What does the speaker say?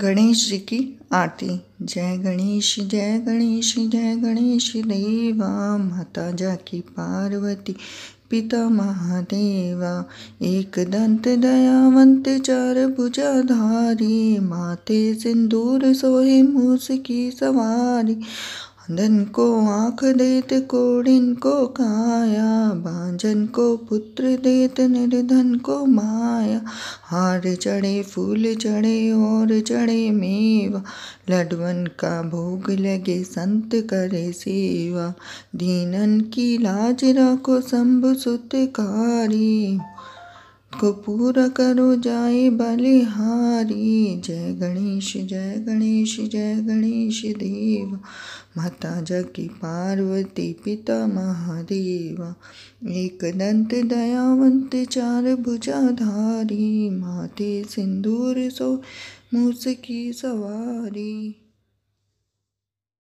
गणेश जी की आरती जय गणेश जय गणेश जय गणेश देवा माता जा की पार्वती पिता महादेवा एक दंत दयावंत चार भुजाधारी माते सिंदूर सोहे मूस की सवारी धन को आँख देत कोड़िन को काया बांजन को पुत्र देत निर्धन को माया हार चढ़े फूल चढ़े और चढ़े मेवा लडवन का भोग लगे संत करे सेवा दीनन की लाज रखो संभ सुतकारी को पूरा करो जाए बलिहारी जय गणेश जय गणेश जय गणेश देव माता जगी पार्वती पिता महादेव एक दंत दयावंत चार भुजाधारी माते सिंदूर सो मूस की सवारी